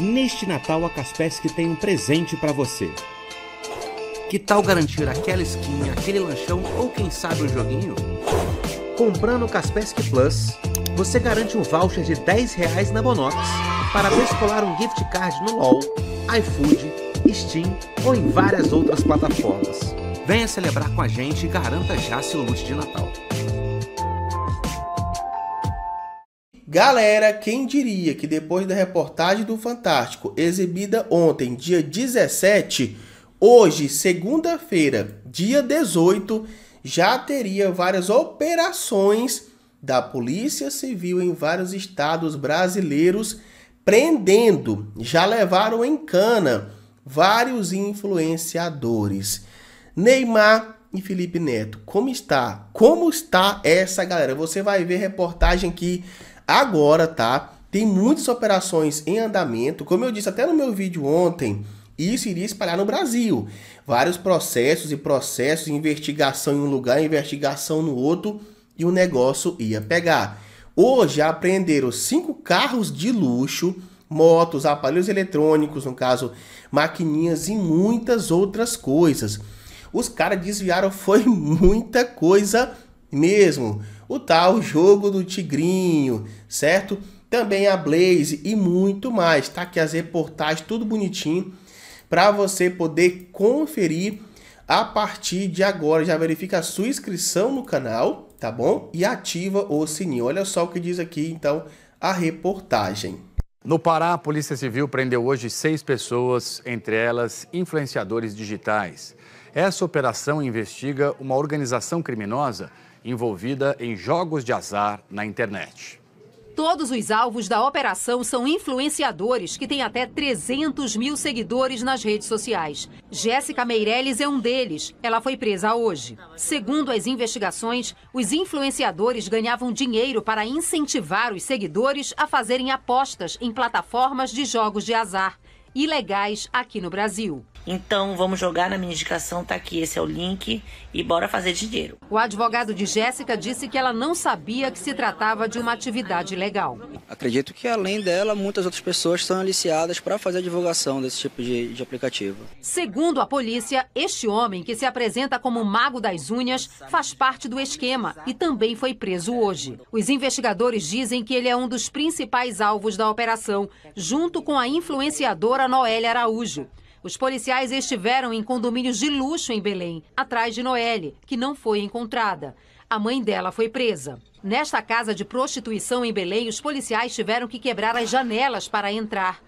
Neste Natal, a Kaspersky tem um presente para você. Que tal garantir aquela skin, aquele lanchão ou quem sabe um joguinho? Comprando o Kaspersky Plus, você garante um voucher de 10 reais na Bonox para descolar um gift card no LOL, iFood, Steam ou em várias outras plataformas. Venha celebrar com a gente e garanta já seu loot de Natal. Galera, quem diria que depois da reportagem do Fantástico, exibida ontem, dia 17, hoje, segunda-feira, dia 18, já teria várias operações da Polícia Civil em vários estados brasileiros prendendo, já levaram em cana vários influenciadores. Neymar e Felipe Neto, como está? Como está essa galera? Você vai ver reportagem aqui agora, tá? Tem muitas operações em andamento, como eu disse até no meu vídeo ontem, isso iria espalhar no Brasil. Vários processos e processos, investigação em um lugar, investigação no outro, e o negócio ia pegar. Hoje apreenderam cinco carros de luxo, motos, aparelhos eletrônicos, no caso, maquininhas e muitas outras coisas. Os caras desviaram foi muita coisa mesmo o tal jogo do Tigrinho, certo? Também a Blaze e muito mais, tá? Aqui as reportagens, tudo bonitinho, para você poder conferir a partir de agora. Já verifica a sua inscrição no canal, tá bom? E ativa o sininho. Olha só o que diz aqui, então, a reportagem. No Pará, a Polícia Civil prendeu hoje seis pessoas, entre elas influenciadores digitais. Essa operação investiga uma organização criminosa envolvida em jogos de azar na internet. Todos os alvos da operação são influenciadores que têm até 300 mil seguidores nas redes sociais. Jéssica Meirelles é um deles. Ela foi presa hoje. Segundo as investigações, os influenciadores ganhavam dinheiro para incentivar os seguidores a fazerem apostas em plataformas de jogos de azar, ilegais aqui no Brasil. Então vamos jogar na minha indicação, tá aqui, esse é o link e bora fazer dinheiro. O advogado de Jéssica disse que ela não sabia que se tratava de uma atividade legal. Acredito que além dela, muitas outras pessoas estão aliciadas para fazer a divulgação desse tipo de, de aplicativo. Segundo a polícia, este homem, que se apresenta como mago das unhas, faz parte do esquema e também foi preso hoje. Os investigadores dizem que ele é um dos principais alvos da operação, junto com a influenciadora Noelle Araújo. Os policiais estiveram em condomínios de luxo em Belém, atrás de Noelle, que não foi encontrada. A mãe dela foi presa. Nesta casa de prostituição em Belém, os policiais tiveram que quebrar as janelas para entrar.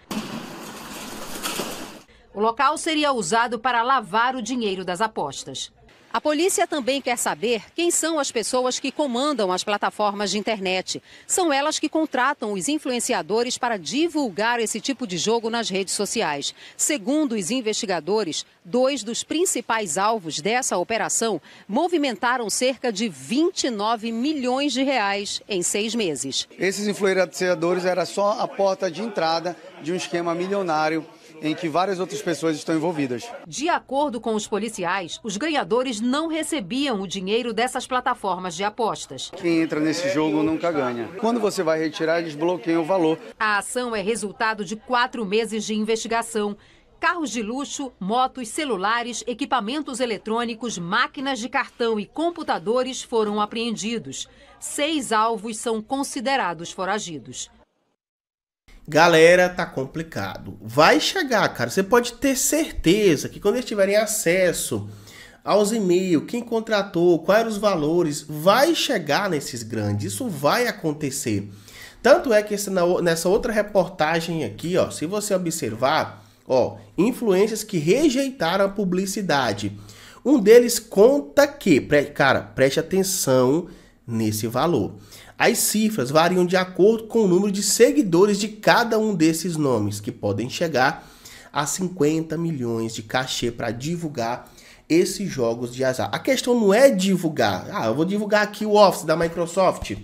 O local seria usado para lavar o dinheiro das apostas. A polícia também quer saber quem são as pessoas que comandam as plataformas de internet. São elas que contratam os influenciadores para divulgar esse tipo de jogo nas redes sociais. Segundo os investigadores, dois dos principais alvos dessa operação movimentaram cerca de 29 milhões de reais em seis meses. Esses influenciadores era só a porta de entrada de um esquema milionário em que várias outras pessoas estão envolvidas. De acordo com os policiais, os ganhadores não recebiam o dinheiro dessas plataformas de apostas. Quem entra nesse jogo nunca ganha. Quando você vai retirar, eles bloqueiam o valor. A ação é resultado de quatro meses de investigação carros de luxo, motos, celulares, equipamentos eletrônicos, máquinas de cartão e computadores foram apreendidos. Seis alvos são considerados foragidos. Galera, tá complicado. Vai chegar, cara. Você pode ter certeza que quando eles tiverem acesso aos e-mails, quem contratou, quais eram os valores, vai chegar nesses grandes. Isso vai acontecer. Tanto é que esse, nessa outra reportagem aqui, ó, se você observar, ó, influências que rejeitaram a publicidade. Um deles conta que, cara, preste atenção nesse valor. As cifras variam de acordo com o número de seguidores de cada um desses nomes, que podem chegar a 50 milhões de cachê para divulgar esses jogos de azar. A questão não é divulgar. Ah, eu vou divulgar aqui o Office da Microsoft,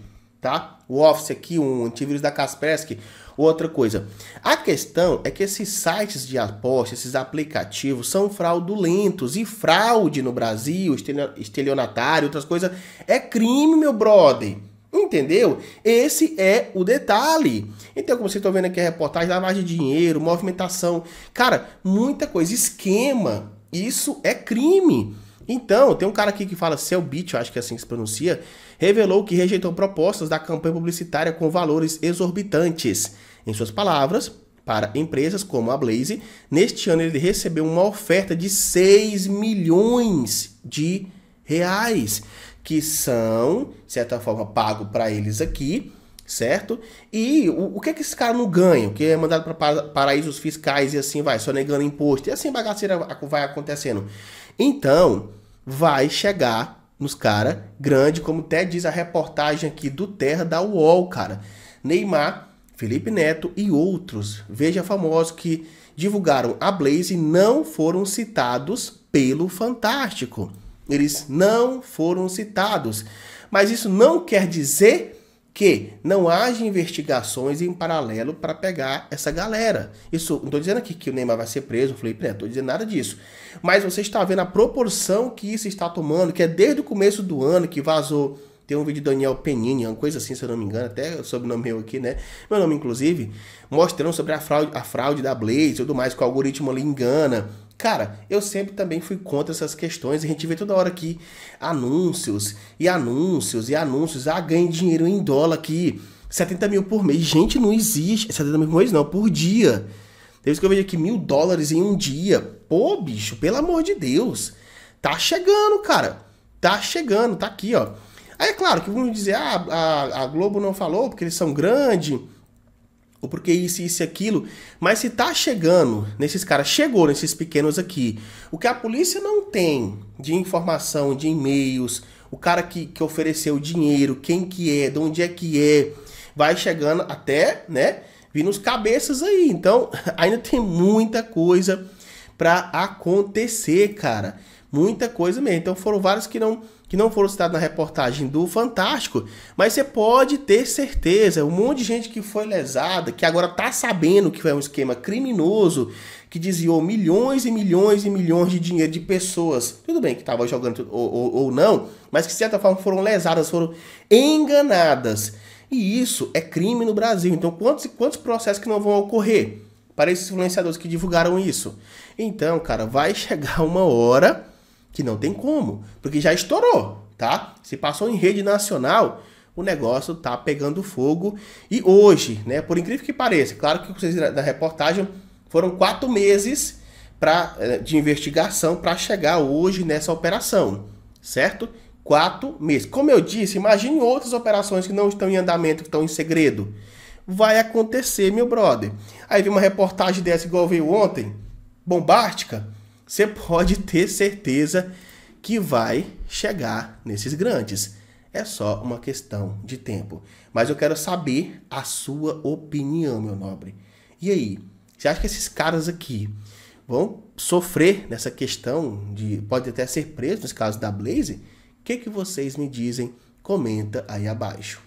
tá? O Office aqui, um antivírus da Kaspersky, outra coisa. A questão é que esses sites de aposta, esses aplicativos são fraudulentos e fraude no Brasil, estelionatário, outras coisas, é crime, meu brother. Entendeu? Esse é o detalhe. Então, como vocês estão vendo aqui, a reportagem, lavagem de dinheiro, movimentação. Cara, muita coisa. Esquema. Isso é crime. Então, tem um cara aqui que fala Selbit, eu acho que é assim que se pronuncia, revelou que rejeitou propostas da campanha publicitária com valores exorbitantes. Em suas palavras, para empresas como a Blaze, neste ano ele recebeu uma oferta de 6 milhões de reais que são, de certa forma, pago para eles aqui, certo? E o, o, que é que esse cara não ganha? Que é mandado para paraísos fiscais e assim vai, só negando imposto, e assim bagaceira vai acontecendo. Então, vai chegar nos caras grande, como até diz a reportagem aqui do Terra da UOL, cara. Neymar, Felipe Neto e outros, veja famosos que divulgaram a Blaze não foram citados pelo Fantástico. Eles não foram citados. Mas isso não quer dizer que não haja investigações em paralelo para pegar essa galera. Isso, não estou dizendo aqui que o Neymar vai ser preso, o Felipe Neto, não estou dizendo nada disso. Mas você está vendo a proporção que isso está tomando, que é desde o começo do ano que vazou tem um vídeo do Daniel Penini, uma coisa assim, se eu não me engano, até sobrenome o nome meu aqui, né? Meu nome, inclusive, mostrando sobre a fraude, a fraude da Blaze e tudo mais, que o algoritmo ali engana. Cara, eu sempre também fui contra essas questões. A gente vê toda hora aqui anúncios e anúncios e anúncios. Ah, ganha dinheiro em dólar aqui. 70 mil por mês. Gente, não existe. 70 mil por mês não, por dia. Tem vezes que eu vejo aqui mil dólares em um dia. Pô, bicho, pelo amor de Deus. Tá chegando, cara. Tá chegando, tá aqui, ó. Aí é claro que vão dizer, ah, a, a Globo não falou porque eles são grandes ou porque isso, isso e aquilo. Mas se tá chegando nesses caras, chegou nesses pequenos aqui, o que a polícia não tem de informação, de e-mails, o cara que, que ofereceu o dinheiro, quem que é, de onde é que é, vai chegando até, né, vir nos cabeças aí. Então, ainda tem muita coisa para acontecer, cara. Muita coisa mesmo. Então, foram vários que não que não foram citados na reportagem do Fantástico, mas você pode ter certeza, um monte de gente que foi lesada, que agora está sabendo que foi um esquema criminoso, que desviou milhões e milhões e milhões de dinheiro de pessoas, tudo bem que estava jogando ou, ou, ou não, mas que de certa forma foram lesadas, foram enganadas. E isso é crime no Brasil. Então, quantos, quantos processos que não vão ocorrer para esses influenciadores que divulgaram isso? Então, cara, vai chegar uma hora que não tem como, porque já estourou, tá? Se passou em rede nacional, o negócio tá pegando fogo. E hoje, né, por incrível que pareça, claro que vocês da reportagem foram quatro meses pra, eh, de investigação para chegar hoje nessa operação, certo? Quatro meses. Como eu disse, imagine outras operações que não estão em andamento, que estão em segredo. Vai acontecer, meu brother. Aí vi uma reportagem dessa, igual veio ontem, bombástica você pode ter certeza que vai chegar nesses grandes. É só uma questão de tempo. Mas eu quero saber a sua opinião, meu nobre. E aí, você acha que esses caras aqui vão sofrer nessa questão de pode até ser preso nesse caso da Blaze? O que, que vocês me dizem? Comenta aí abaixo.